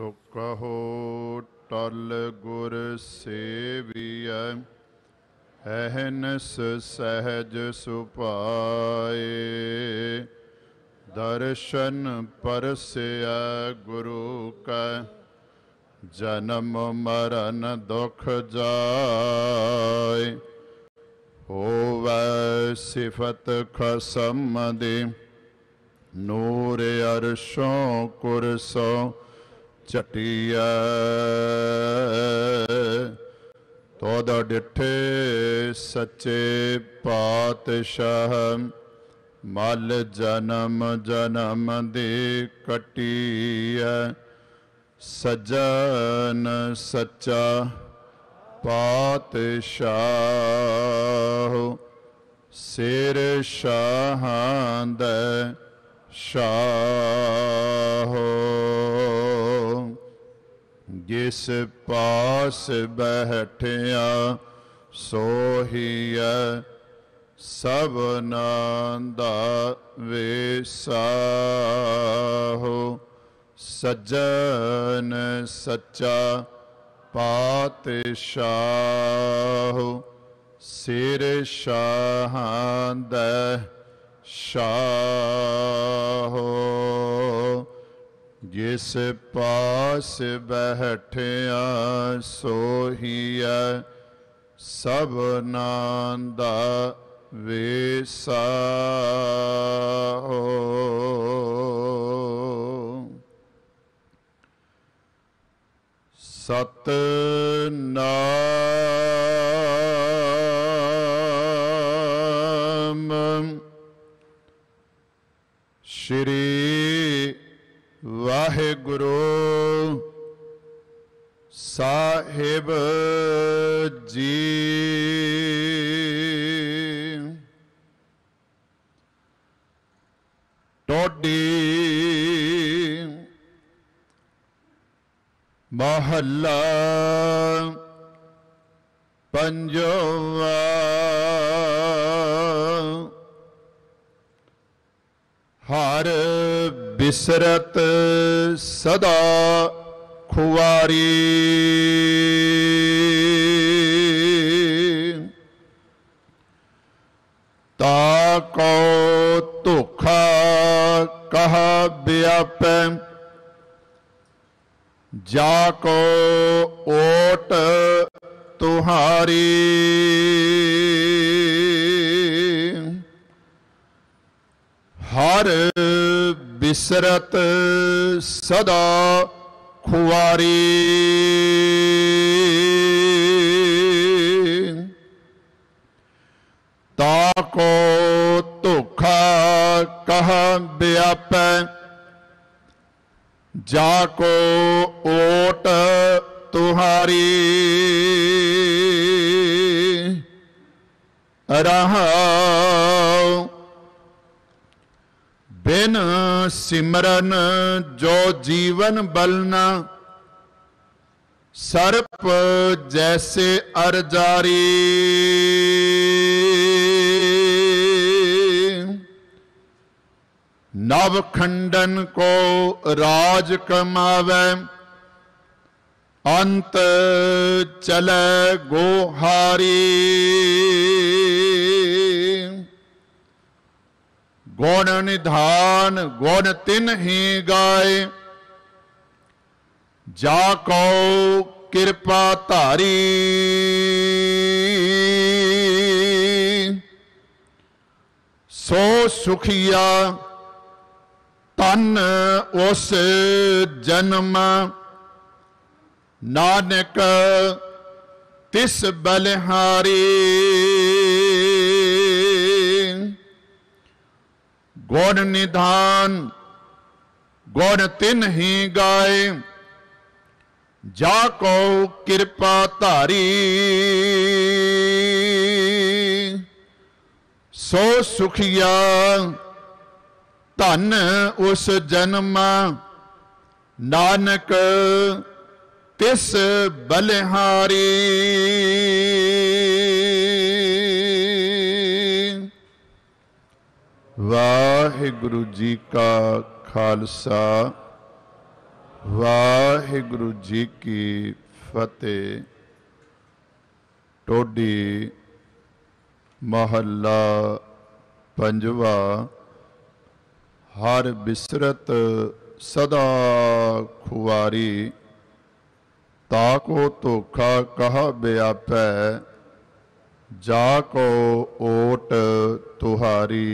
ਸੁਖ ਹੋ ਟਲ ਗੁਰ ਸੇਵੀਐ ਅਹਨਸ ਸਹਿਜ ਸੁਪਾਏ ਦਰਸ਼ਨ ਪਰਸਿਆ ਗੁਰੂ ਕਾ ਜਨਮ ਮਰਨ ਦੁਖ ਜਾਏ ਹੋਵੇ ਸਿਫਤ ਖਸਮ ਦੇ ਨੂਰ ਅਰਸ਼ੋਂ ਕੁਰਸੋਂ ਚਟਿਆ ਤੋਦ ਡਿਠੇ ਸੱਚੇ ਪਾਤਸ਼ਾਹ ਮਲ ਜਨਮ ਜਨਮ ਦੇ ਕਟਿਆ ਸਜਨ ਸੱਚਾ ਪਾਤਸ਼ਾਹ ਸਿਰ ਸ਼ਾਹਾਂ ਦਾ ਸ਼ਾਹੋ ਜਿਸ ਪਾਸ ਬਹਿਠਿਆ ਸੋਹੀਐ ਸਭਨਾਂ ਦਾ ਵੇਸਾਹੋ ਸਜਨ ਸੱਚਾ ਪਾਤਸ਼ਾਹ ਸਿਰ ਸ਼ਾਹਾਂ ਦਾ ਸ਼ਾਹੋ ਜਿਸ ਪਾਸ ਬਹਿਠਿਆ ਸੋਹੀਐ ਸਭ ਸਭਨਾਂ ਦਾ ਵੇਸਾ ਸਤ ਨਾਮ ਵਾਹਿਗੁਰੂ ਸਾਹਿਬ ਜੀ ਟੋਡੀ ਮਹੱਲਾ ਪੰਜਵਾ ਹਰ विसरत सदा खुवारी ताको तुखा कह व्याप जाको ओट तुहारी हर ਬਿਸਰਤ ਸਦਾ ਖੁਵਾਰੀ ਤਾ ਕੋ ਧੋਖਾ ਕਹ ਬਿਆਪੈ ਜਾ ਕੋ ਓਟ ਤੁਹਾਰੀ ਰਹਾ बिन सिमरन जो जीवन बलना सर्प जैसे अरजारी नव खंडन को राज कमावे अंत चले गोहारी गुण निधान गुण तिन ही गाय जा कौ कृपा धारी सो सुखिया तन उस जन्म नानक तिस बलहारी गुण निधान गुण तिन ही गाय जाको कृपा तारी सो सुखिया धन उस जन्म नानक तिस बलिहारी ਵਾਹਿਗੁਰੂ ਜੀ ਕਾ ਖਾਲਸਾ ਵਾਹਿਗੁਰੂ ਜੀ ਕੀ ਫਤਿਹ ਟੋਡੀ ਮਹੱਲਾ ਪੰਜਵਾ ਹਰ ਬਿਸਰਤ ਸਦਾ ਖੁਆਰੀ ਤਾਕੋ ਧੋਖਾ ਕਹਾ ਬਿਆਪੈ ਜਾ ਕੋ ਓਟ ਤੁਹਾਰੀ